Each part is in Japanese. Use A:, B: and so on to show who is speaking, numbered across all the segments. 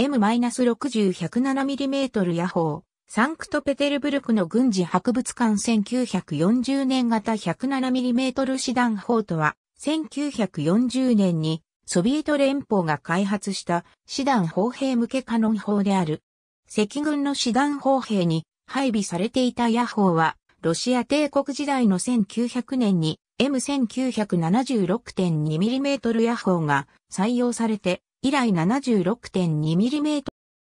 A: M-60-107mm 野砲、サンクトペテルブルクの軍事博物館1940年型 107mm 師団砲とは、1940年にソビエト連邦が開発した師団砲兵向けカノン砲である。赤軍の師団砲兵に配備されていた野砲は、ロシア帝国時代の1900年に M1976.2mm 野砲が採用されて以来 76.2mm。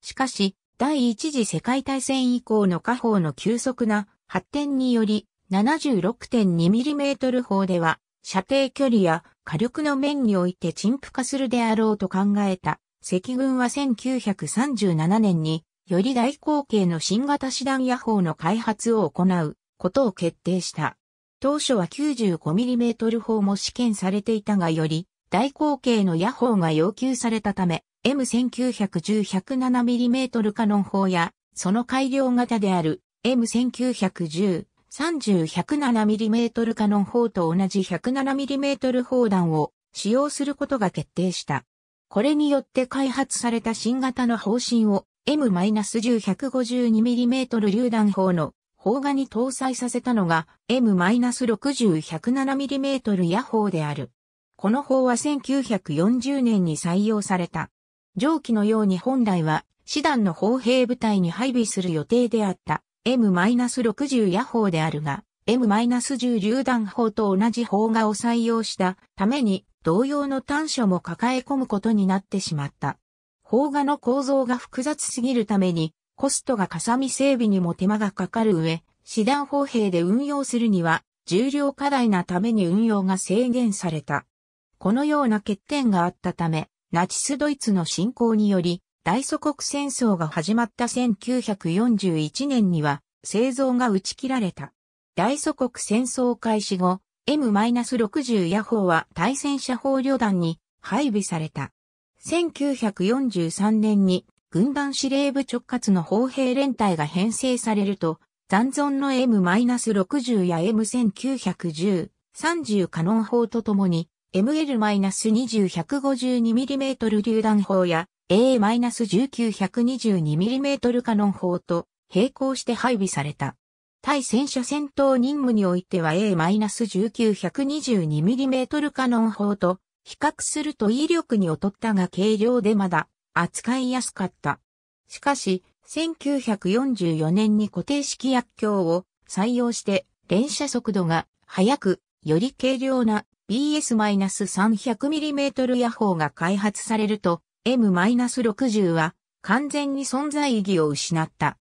A: しかし、第一次世界大戦以降の火砲の急速な発展により、76.2mm 砲では、射程距離や火力の面において陳腐化するであろうと考えた。赤軍は1937年に、より大口径の新型師団野砲の開発を行うことを決定した。当初は 95mm 砲も試験されていたがより大口径の野砲が要求されたため、M1910-107mm カノン砲や、その改良型である M1910-30-107mm カノン砲と同じ 107mm 砲弾を使用することが決定した。これによって開発された新型の方針を M-10-152mm 榴弾砲の砲画に搭載させたのが M-60-107mm 野砲である。この法は1940年に採用された。上記のように本来は、師団の砲兵部隊に配備する予定であった M-60 野砲であるが、M-10 榴弾砲と同じ砲画を採用したために同様の短所も抱え込むことになってしまった。砲画の構造が複雑すぎるためにコストがかさみ整備にも手間がかかる上、師団砲兵で運用するには重量課題なために運用が制限された。このような欠点があったため、ナチスドイツの侵攻により、大祖国戦争が始まった1941年には、製造が打ち切られた。大祖国戦争開始後、M-60 野砲は対戦車砲旅団に配備された。1943年に軍団司令部直轄の砲兵連隊が編成されると、残存の M-60 や M1910、30カノン砲とともに ML-20-152mm 榴弾砲や A-19-122mm カノン砲と並行して配備された。対戦車戦闘任務においては A-19-122mm カノン砲と比較すると威力に劣ったが軽量でまだ扱いやすかった。しかし、1944年に固定式薬莢を採用して連射速度が速く、より軽量な BS-300mm 野砲が開発されると M-60 は完全に存在意義を失った。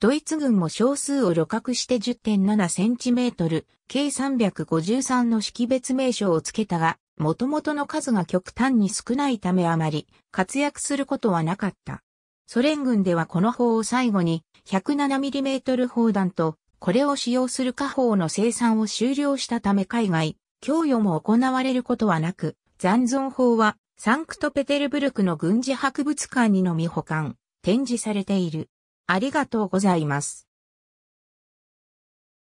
A: ドイツ軍も少数を旅客して 10.7cm、計353の識別名称をつけたが、元々の数が極端に少ないためあまり活躍することはなかった。ソ連軍ではこの砲を最後に 107mm 砲弾とこれを使用する火砲の生産を終了したため海外、供与も行われることはなく、残存法はサンクトペテルブルクの軍事博物館にのみ保管、展示されている。ありがとうございます。